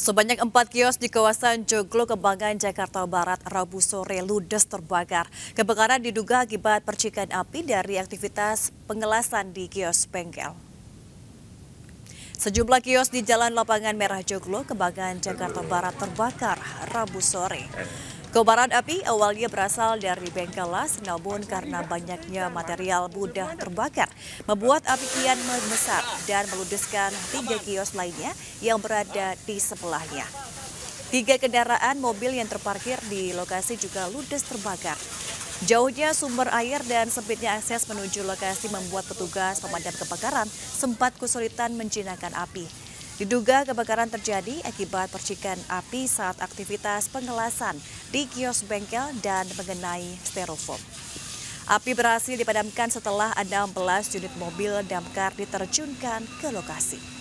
Sebanyak empat kios di kawasan Joglo Kembangan, Jakarta Barat, Rabu sore ludes terbakar. Kebakaran diduga akibat percikan api dari aktivitas pengelasan di kios bengkel. Sejumlah kios di Jalan Lapangan Merah Joglo, Kembangan, Jakarta Barat terbakar Rabu sore. Kobaran api awalnya berasal dari bengkel las, namun karena banyaknya material mudah terbakar, membuat api kian membesar dan meludeskan tiga kios lainnya yang berada di sebelahnya. Tiga kendaraan mobil yang terparkir di lokasi juga ludes terbakar. Jauhnya sumber air dan sempitnya akses menuju lokasi membuat petugas pemadam kebakaran sempat kesulitan menjinakkan api. Diduga kebakaran terjadi akibat percikan api saat aktivitas pengelasan di kios bengkel dan mengenai styrofoam. Api berhasil dipadamkan setelah 16 unit mobil damkar diterjunkan ke lokasi.